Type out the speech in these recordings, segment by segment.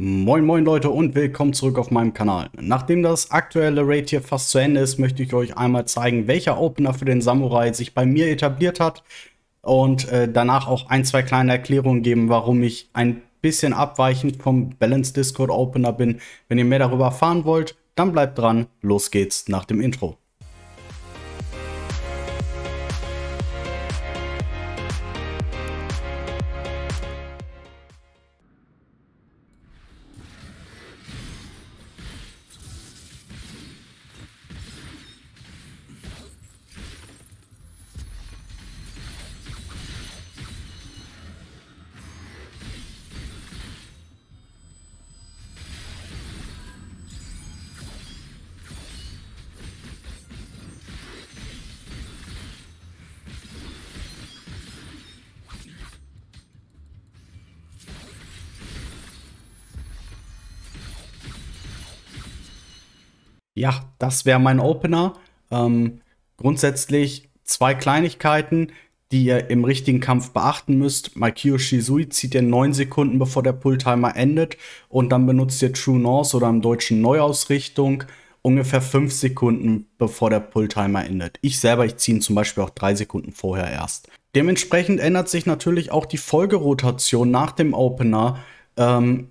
Moin moin Leute und willkommen zurück auf meinem Kanal. Nachdem das aktuelle Raid hier fast zu Ende ist, möchte ich euch einmal zeigen, welcher Opener für den Samurai sich bei mir etabliert hat und äh, danach auch ein, zwei kleine Erklärungen geben, warum ich ein bisschen abweichend vom Balance Discord Opener bin. Wenn ihr mehr darüber erfahren wollt, dann bleibt dran, los geht's nach dem Intro. ja, das wäre mein Opener. Ähm, grundsätzlich zwei Kleinigkeiten, die ihr im richtigen Kampf beachten müsst. Maikio Shizui zieht ihr neun Sekunden, bevor der Pulltimer endet. Und dann benutzt ihr True North oder im deutschen Neuausrichtung ungefähr fünf Sekunden, bevor der Pulltimer endet. Ich selber, ich ziehe ihn zum Beispiel auch drei Sekunden vorher erst. Dementsprechend ändert sich natürlich auch die Folgerotation nach dem Opener. Ähm,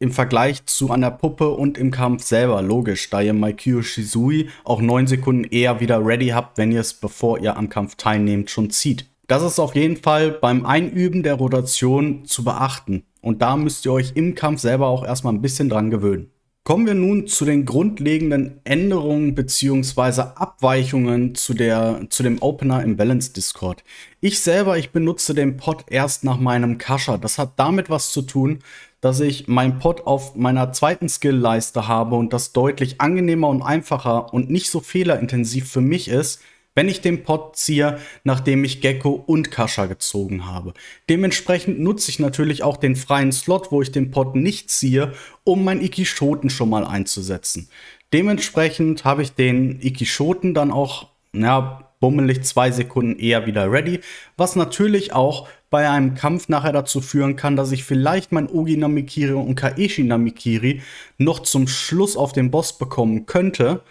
im Vergleich zu einer Puppe und im Kampf selber logisch, da ihr Maikyo Shizui auch 9 Sekunden eher wieder ready habt, wenn ihr es bevor ihr am Kampf teilnehmt schon zieht. Das ist auf jeden Fall beim Einüben der Rotation zu beachten und da müsst ihr euch im Kampf selber auch erstmal ein bisschen dran gewöhnen. Kommen wir nun zu den grundlegenden Änderungen bzw. Abweichungen zu, der, zu dem Opener im Balance Discord. Ich selber, ich benutze den Pod erst nach meinem Kascha. Das hat damit was zu tun, dass ich meinen Pod auf meiner zweiten Skill-Leiste habe und das deutlich angenehmer und einfacher und nicht so fehlerintensiv für mich ist, wenn ich den Pod ziehe, nachdem ich Gecko und Kascha gezogen habe. Dementsprechend nutze ich natürlich auch den freien Slot, wo ich den Pod nicht ziehe, um mein Ikishoten schon mal einzusetzen. Dementsprechend habe ich den Ikishoten dann auch, naja, bummelig zwei Sekunden eher wieder ready, was natürlich auch bei einem Kampf nachher dazu führen kann, dass ich vielleicht mein Ogi Namikiri und Kaeshi Namikiri noch zum Schluss auf den Boss bekommen könnte,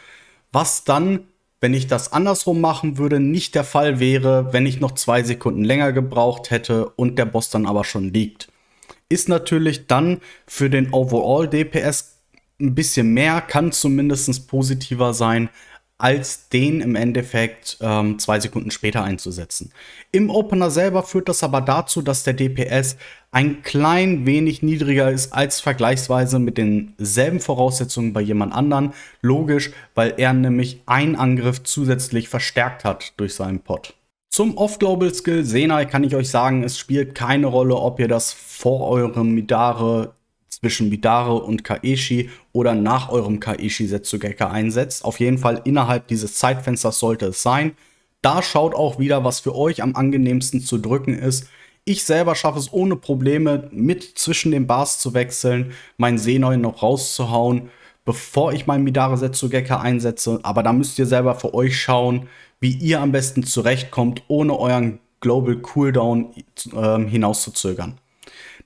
was dann, wenn ich das andersrum machen würde, nicht der Fall wäre, wenn ich noch zwei Sekunden länger gebraucht hätte und der Boss dann aber schon liegt. Ist natürlich dann für den Overall DPS ein bisschen mehr, kann zumindest positiver sein, als den im Endeffekt ähm, zwei Sekunden später einzusetzen. Im Opener selber führt das aber dazu, dass der DPS ein klein wenig niedriger ist als vergleichsweise mit denselben Voraussetzungen bei jemand anderen. Logisch, weil er nämlich einen Angriff zusätzlich verstärkt hat durch seinen Pot. Zum Off-Global-Skill Senai kann ich euch sagen, es spielt keine Rolle, ob ihr das vor eurem Midare zwischen Midare und Kaeshi oder nach eurem Kaeshi Setsugeke einsetzt. Auf jeden Fall innerhalb dieses Zeitfensters sollte es sein. Da schaut auch wieder, was für euch am angenehmsten zu drücken ist. Ich selber schaffe es ohne Probleme, mit zwischen den Bars zu wechseln, meinen Senoi noch rauszuhauen, bevor ich meinen Midare Setsugeke einsetze. Aber da müsst ihr selber für euch schauen, wie ihr am besten zurechtkommt, ohne euren Global Cooldown äh, hinauszuzögern.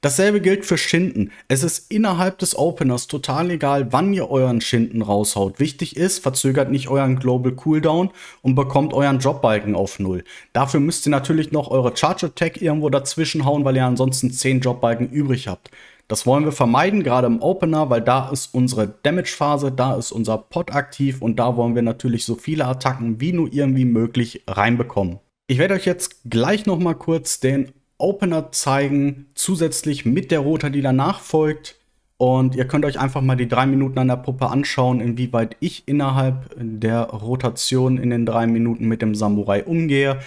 Dasselbe gilt für Schinden. Es ist innerhalb des Openers total egal, wann ihr euren Schinden raushaut. Wichtig ist, verzögert nicht euren Global Cooldown und bekommt euren Dropbalken auf Null. Dafür müsst ihr natürlich noch eure Charge Attack irgendwo dazwischen hauen, weil ihr ansonsten 10 Dropbalken übrig habt. Das wollen wir vermeiden, gerade im Opener, weil da ist unsere Damage-Phase, da ist unser Pot aktiv und da wollen wir natürlich so viele Attacken wie nur irgendwie möglich reinbekommen. Ich werde euch jetzt gleich nochmal kurz den Opener zeigen, zusätzlich mit der Rota, die danach folgt. Und ihr könnt euch einfach mal die drei Minuten an der Puppe anschauen, inwieweit ich innerhalb der Rotation in den drei Minuten mit dem Samurai umgehe.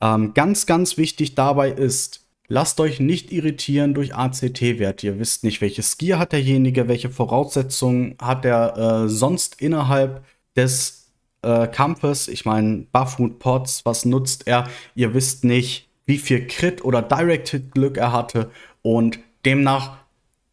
Ähm, ganz, ganz wichtig dabei ist, Lasst euch nicht irritieren durch ACT-Werte. Ihr wisst nicht, welches Skier hat derjenige, welche Voraussetzungen hat er äh, sonst innerhalb des äh, Kampfes. Ich meine, Buff Pots, was nutzt er? Ihr wisst nicht, wie viel Crit oder Direct Hit Glück er hatte und demnach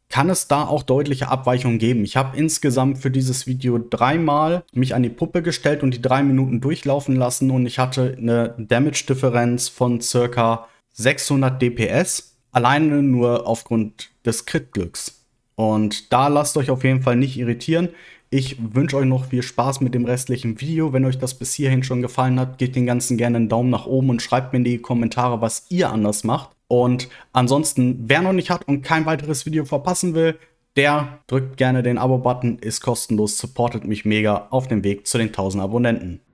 kann es da auch deutliche Abweichungen geben. Ich habe insgesamt für dieses Video dreimal mich an die Puppe gestellt und die drei Minuten durchlaufen lassen und ich hatte eine Damage-Differenz von circa 600 DPS, alleine nur aufgrund des Crit-Glücks. Und da lasst euch auf jeden Fall nicht irritieren. Ich wünsche euch noch viel Spaß mit dem restlichen Video. Wenn euch das bis hierhin schon gefallen hat, gebt den ganzen gerne einen Daumen nach oben und schreibt mir in die Kommentare, was ihr anders macht. Und ansonsten, wer noch nicht hat und kein weiteres Video verpassen will, der drückt gerne den Abo-Button, ist kostenlos, supportet mich mega auf dem Weg zu den 1000 Abonnenten.